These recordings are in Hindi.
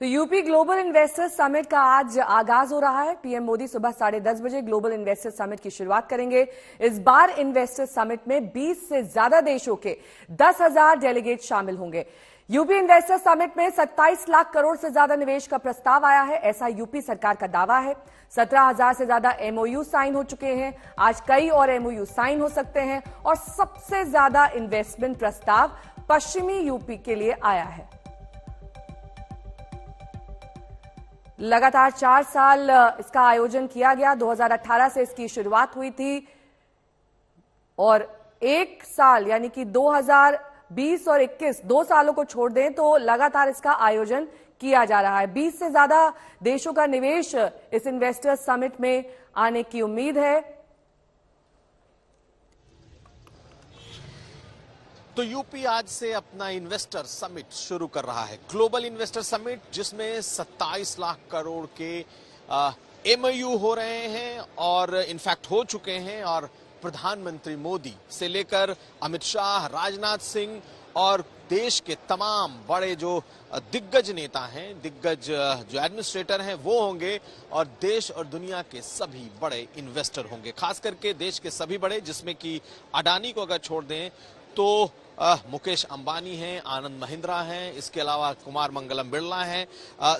तो यूपी ग्लोबल इन्वेस्टर्स समिट का आज आगाज हो रहा है पीएम मोदी सुबह साढ़े दस बजे ग्लोबल इन्वेस्टर्स समिट की शुरुआत करेंगे इस बार इन्वेस्टर्स समिट में 20 से ज्यादा देशों के दस हजार डेलीगेट शामिल होंगे यूपी इन्वेस्टर्स समिट में 27 लाख करोड़ से ज्यादा निवेश का प्रस्ताव आया है ऐसा यूपी सरकार का दावा है हजार से ज्यादा एमओयू साइन हो चुके हैं आज कई और एमओयू साइन हो सकते हैं और सबसे ज्यादा इन्वेस्टमेंट प्रस्ताव पश्चिमी यूपी के लिए आया है लगातार चार साल इसका आयोजन किया गया 2018 से इसकी शुरुआत हुई थी और एक साल यानी कि 2020 और 21 दो सालों को छोड़ दें तो लगातार इसका आयोजन किया जा रहा है 20 से ज्यादा देशों का निवेश इस इन्वेस्टर्स समिट में आने की उम्मीद है तो यूपी आज से अपना इन्वेस्टर समिट शुरू कर रहा है ग्लोबल इन्वेस्टर समिट जिसमें 27 लाख करोड़ के एमयू हो रहे हैं और इनफैक्ट हो चुके हैं और प्रधानमंत्री मोदी से लेकर अमित शाह राजनाथ सिंह और देश के तमाम बड़े जो दिग्गज नेता हैं दिग्गज जो एडमिनिस्ट्रेटर हैं वो होंगे और देश और दुनिया के सभी बड़े इन्वेस्टर होंगे खास करके देश के सभी बड़े जिसमें कि अडानी को अगर छोड़ दें तो मुकेश अंबानी हैं आनंद महिंद्रा हैं इसके अलावा कुमार मंगलम बिरला हैं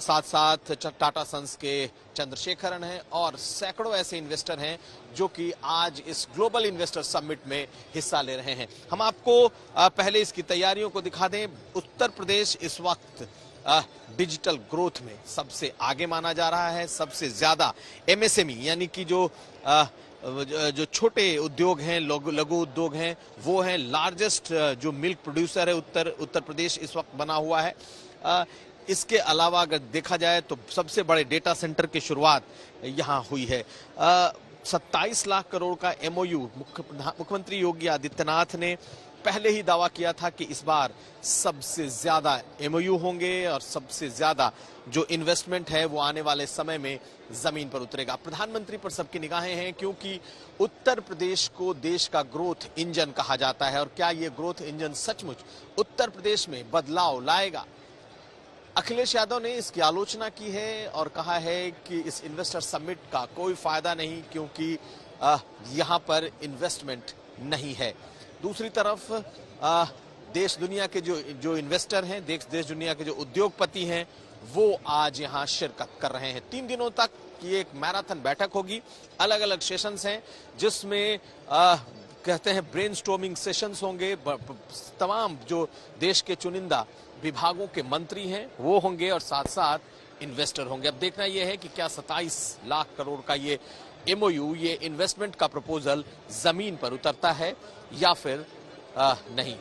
साथ साथ टाटा सन्स के चंद्रशेखरन हैं और सैकड़ों ऐसे इन्वेस्टर हैं जो कि आज इस ग्लोबल इन्वेस्टर समिट में हिस्सा ले रहे हैं हम आपको पहले इसकी तैयारियों को दिखा दें उत्तर प्रदेश इस वक्त डिजिटल ग्रोथ में सबसे आगे माना जा रहा है सबसे ज्यादा एमएसएमई e, यानी कि जो आ, जो छोटे उद्योग हैं लघु उद्योग हैं वो हैं लार्जेस्ट जो मिल्क प्रोड्यूसर है उत्तर उत्तर प्रदेश इस वक्त बना हुआ है आ, इसके अलावा अगर देखा जाए तो सबसे बड़े डेटा सेंटर की शुरुआत यहाँ हुई है आ, 27 लाख करोड़ का एमओयू मुख्यमंत्री योगी आदित्यनाथ ने पहले ही दावा किया था कि इस बार सबसे ज्यादा एमओयू होंगे और सबसे ज्यादा जो इन्वेस्टमेंट है वो आने वाले समय में जमीन पर उतरेगा प्रधानमंत्री पर सबकी निगाहें हैं क्योंकि उत्तर प्रदेश को देश का ग्रोथ इंजन कहा जाता है और क्या ये ग्रोथ इंजन सचमुच उत्तर प्रदेश में बदलाव लाएगा अखिलेश यादव ने इसकी आलोचना की है और कहा है कि इस इन्वेस्टर समिट का कोई फायदा नहीं क्योंकि यहां पर इन्वेस्टमेंट नहीं है दूसरी तरफ आ, देश दुनिया के जो जो इन्वेस्टर हैं देश देश दुनिया के जो उद्योगपति हैं वो आज यहाँ शिरकत कर रहे हैं तीन दिनों तक की एक मैराथन बैठक होगी अलग अलग सेशंस हैं जिसमें आ, कहते हैं ब्रेन स्टोमिंग सेशंस होंगे तमाम जो देश के चुनिंदा विभागों के मंत्री हैं वो होंगे और साथ साथ इन्वेस्टर होंगे अब देखना यह है कि क्या 27 लाख करोड़ का ये एमओयू ये इन्वेस्टमेंट का प्रपोजल जमीन पर उतरता है या फिर आ, नहीं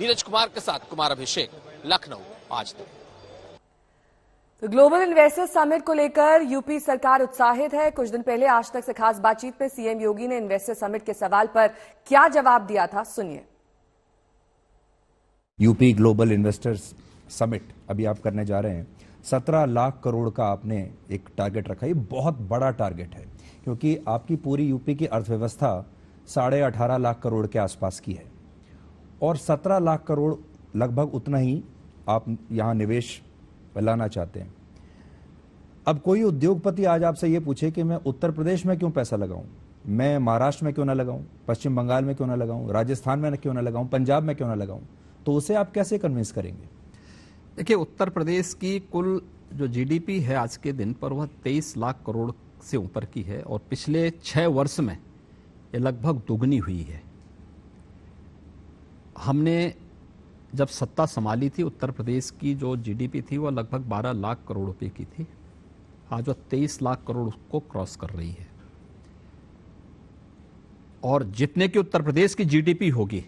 नीरज कुमार के साथ कुमार अभिषेक लखनऊ आज तक तो ग्लोबल इन्वेस्टर्स समिट को लेकर यूपी सरकार उत्साहित है कुछ दिन पहले आज तक से खास बातचीत में सीएम योगी ने इन्वेस्टर समिट के सवाल पर क्या जवाब दिया था सुनिए यूपी ग्लोबल इन्वेस्टर्स समिट अभी आप करने जा रहे हैं सत्रह लाख करोड़ का आपने एक टारगेट रखा ये बहुत बड़ा टारगेट है क्योंकि आपकी पूरी यूपी की अर्थव्यवस्था साढ़े अठारह लाख करोड़ के आसपास की है और सत्रह लाख करोड़ लगभग उतना ही आप यहाँ निवेश लाना चाहते हैं अब कोई उद्योगपति आज आपसे ये पूछे कि मैं उत्तर प्रदेश में क्यों पैसा लगाऊं मैं महाराष्ट्र में क्यों ना लगाऊं पश्चिम बंगाल में क्यों ना लगाऊं राजस्थान में क्यों ना लगाऊं पंजाब में क्यों ना लगाऊं तो उसे आप कैसे कन्विंस करेंगे देखिए उत्तर प्रदेश की कुल जो जीडीपी है आज के दिन पर वह 23 लाख करोड़ से ऊपर की है और पिछले छः वर्ष में ये लगभग दुगनी हुई है हमने जब सत्ता संभाली थी उत्तर प्रदेश की जो जीडीपी थी वह लगभग 12 लाख करोड़ रुपए की थी आज वह 23 लाख करोड़ को क्रॉस कर रही है और जितने की उत्तर प्रदेश की जीडीपी होगी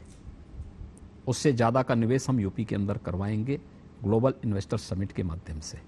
उससे ज़्यादा का निवेश हम यूपी के अंदर करवाएंगे ग्लोबल इन्वेस्टर समिट के माध्यम से